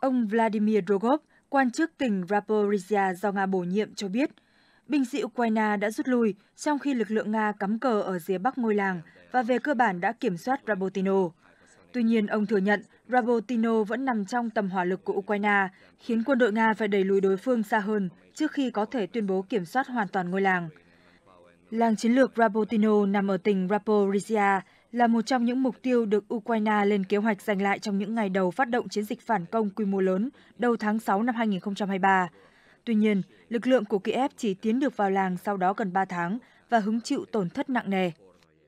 Ông Vladimir Rogov, quan chức tỉnh Zaporizhia do Nga bổ nhiệm cho biết, binh sĩ Ukraine đã rút lui trong khi lực lượng Nga cắm cờ ở phía bắc ngôi làng và về cơ bản đã kiểm soát Rabotino. Tuy nhiên, ông thừa nhận Rabotino vẫn nằm trong tầm hỏa lực của Ukraine, khiến quân đội Nga phải đẩy lùi đối phương xa hơn trước khi có thể tuyên bố kiểm soát hoàn toàn ngôi làng. Làng chiến lược Rabotino nằm ở tỉnh Zaporizhia, là một trong những mục tiêu được Ukraine lên kế hoạch giành lại trong những ngày đầu phát động chiến dịch phản công quy mô lớn đầu tháng 6 năm 2023. Tuy nhiên, lực lượng của Kiev chỉ tiến được vào làng sau đó gần 3 tháng và hứng chịu tổn thất nặng nề.